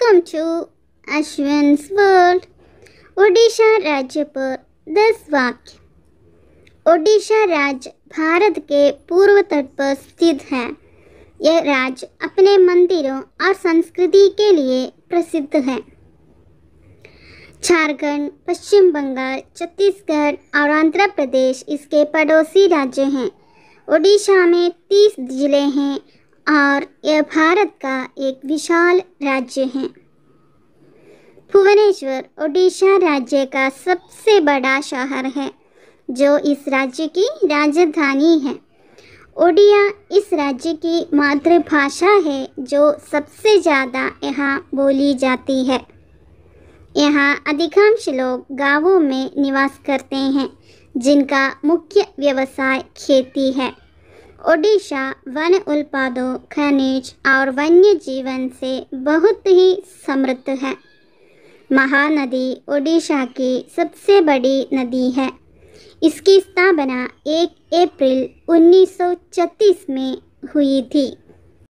welcome to Ashwin world Odisha राज्य पर दस वाक्य ओडिशा राज्य भारत के पूर्व तट पर स्थित है यह राज्य अपने मंदिरों और संस्कृति के लिए प्रसिद्ध है झारखंड पश्चिम बंगाल छत्तीसगढ़ और आंध्र प्रदेश इसके पड़ोसी राज्य हैं ओडिशा में तीस जिले हैं और यह भारत का एक विशाल राज्य है भुवनेश्वर ओडिशा राज्य का सबसे बड़ा शहर है जो इस राज्य की राजधानी है ओडिया इस राज्य की मातृभाषा है जो सबसे ज़्यादा यहाँ बोली जाती है यहाँ अधिकांश लोग गांवों में निवास करते हैं जिनका मुख्य व्यवसाय खेती है ओडिशा वन उत्पादों खनिज और वन्य जीवन से बहुत ही समृद्ध है महानदी ओडिशा की सबसे बड़ी नदी है इसकी स्थापना 1 अप्रैल 1936 में हुई थी